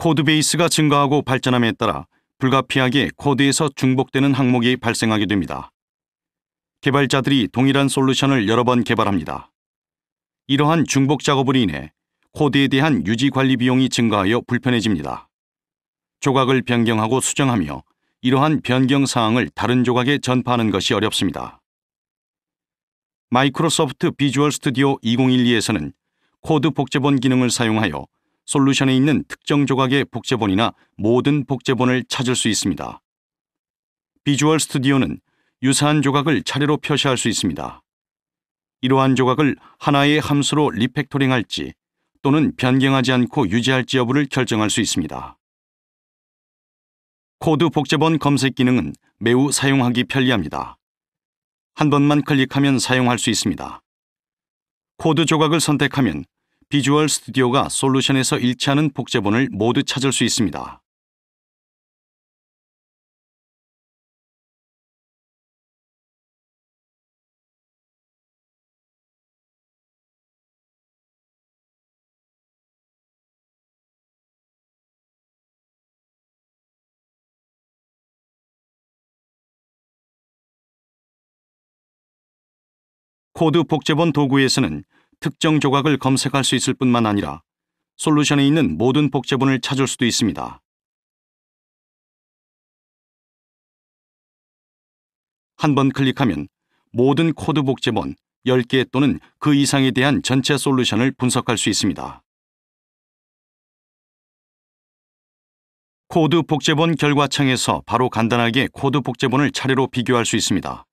코드 베이스가 증가하고 발전함에 따라 불가피하게 코드에서 중복되는 항목이 발생하게 됩니다. 개발자들이 동일한 솔루션을 여러 번 개발합니다. 이러한 중복 작업으로 인해 코드에 대한 유지 관리 비용이 증가하여 불편해집니다. 조각을 변경하고 수정하며 이러한 변경 사항을 다른 조각에 전파하는 것이 어렵습니다. 마이크로소프트 비주얼 스튜디오 2012에서는 코드 복제본 기능을 사용하여 솔루션에 있는 특정 조각의 복제본이나 모든 복제본을 찾을 수 있습니다. 비주얼 스튜디오는 유사한 조각을 차례로 표시할 수 있습니다. 이러한 조각을 하나의 함수로 리팩토링할지 또는 변경하지 않고 유지할지 여부를 결정할 수 있습니다. 코드 복제본 검색 기능은 매우 사용하기 편리합니다. 한 번만 클릭하면 사용할 수 있습니다. 코드 조각을 선택하면 비주얼 스튜디오가 솔루션에서 일치하는 복제본을 모두 찾을 수 있습니다. 코드 복제본 도구에서는 특정 조각을 검색할 수 있을 뿐만 아니라 솔루션에 있는 모든 복제본을 찾을 수도 있습니다. 한 번 클릭하면 모든 코드 복제본 10개 또는 그 이상에 대한 전체 솔루션을 분석할 수 있습니다. 코드 복제본 결과창에서 바로 간단하게 코드 복제본을 차례로 비교할 수 있습니다.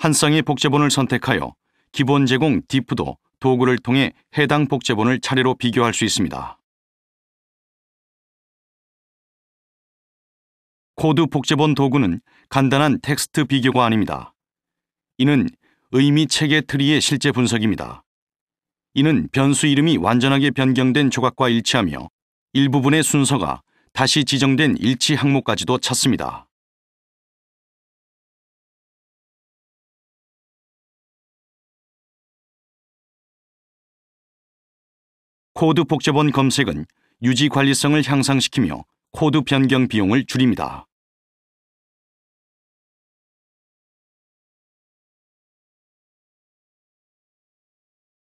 한쌍의 복제본을 선택하여 기본 제공 디프도 도구를 통해 해당 복제본을 차례로 비교할 수 있습니다. 코드 복제본 도구는 간단한 텍스트 비교가 아닙니다. 이는 의미 체계 트리의 실제 분석입니다. 이는 변수 이름이 완전하게 변경된 조각과 일치하며 일부분의 순서가 다시 지정된 일치 항목까지도 찾습니다. 코드 복제본 검색은 유지 관리성을 향상시키며 코드 변경 비용을 줄입니다.